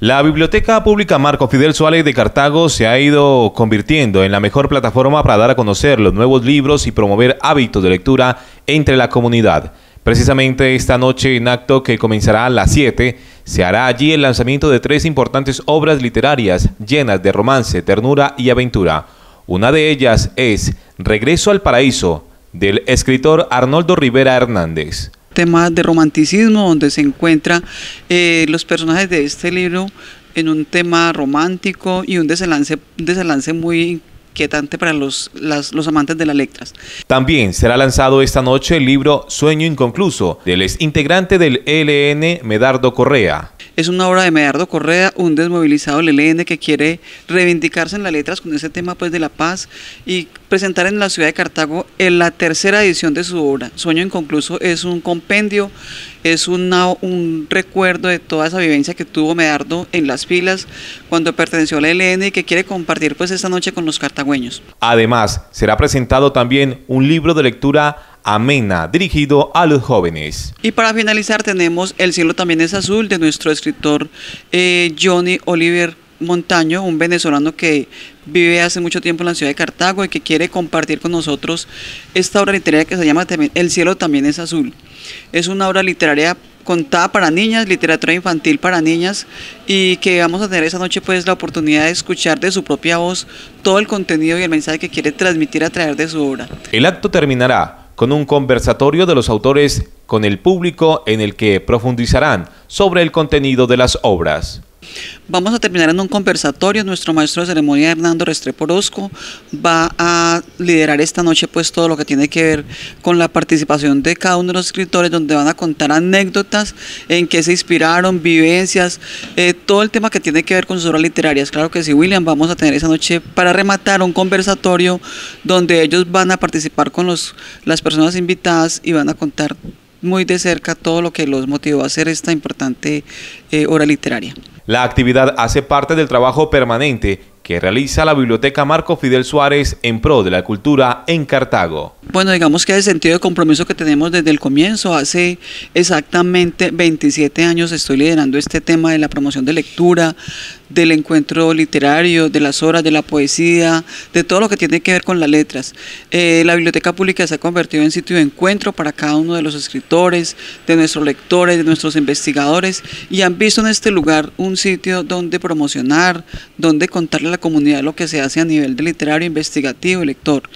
La Biblioteca Pública Marco Fidel Suárez de Cartago se ha ido convirtiendo en la mejor plataforma para dar a conocer los nuevos libros y promover hábitos de lectura entre la comunidad. Precisamente esta noche en acto que comenzará a las 7, se hará allí el lanzamiento de tres importantes obras literarias llenas de romance, ternura y aventura. Una de ellas es Regreso al Paraíso, del escritor Arnoldo Rivera Hernández tema de romanticismo, donde se encuentran eh, los personajes de este libro en un tema romántico y un desenlace, muy inquietante para los, amantes de las letras. También será lanzado esta noche el libro Sueño Inconcluso del ex integrante del e LN Medardo Correa es una obra de Medardo Correa, un desmovilizado ELN que quiere reivindicarse en las letras con ese tema pues de la paz y presentar en la ciudad de Cartago en eh, la tercera edición de su obra. Sueño Inconcluso es un compendio, es un recuerdo de toda esa vivencia que tuvo Medardo en las filas cuando perteneció al ELN y que quiere compartir pues esta noche con los cartagüeños. Además, será presentado también un libro de lectura amena, dirigido a los jóvenes. Y para finalizar tenemos El cielo también es azul de nuestro escritor eh, Johnny Oliver Montaño, un venezolano que vive hace mucho tiempo en la ciudad de Cartago y que quiere compartir con nosotros esta obra literaria que se llama El cielo también es azul. Es una obra literaria contada para niñas, literatura infantil para niñas y que vamos a tener esa noche pues la oportunidad de escuchar de su propia voz todo el contenido y el mensaje que quiere transmitir a través de su obra. El acto terminará con un conversatorio de los autores con el público en el que profundizarán sobre el contenido de las obras. Vamos a terminar en un conversatorio. Nuestro maestro de ceremonia, Hernando Restrepo va a liderar esta noche pues todo lo que tiene que ver con la participación de cada uno de los escritores, donde van a contar anécdotas, en qué se inspiraron, vivencias, eh, todo el tema que tiene que ver con sus obras literarias. Claro que sí, William, vamos a tener esa noche para rematar un conversatorio donde ellos van a participar con los, las personas invitadas y van a contar muy de cerca todo lo que los motivó a hacer esta importante hora eh, literaria. La actividad hace parte del trabajo permanente que realiza la Biblioteca Marco Fidel Suárez en pro de la cultura en Cartago. Bueno, digamos que el sentido de compromiso que tenemos desde el comienzo, hace exactamente 27 años estoy liderando este tema de la promoción de lectura, del encuentro literario, de las horas de la poesía, de todo lo que tiene que ver con las letras. Eh, la biblioteca pública se ha convertido en sitio de encuentro para cada uno de los escritores, de nuestros lectores, de nuestros investigadores y han visto en este lugar un sitio donde promocionar, donde contarle a la comunidad lo que se hace a nivel de literario, investigativo y lector.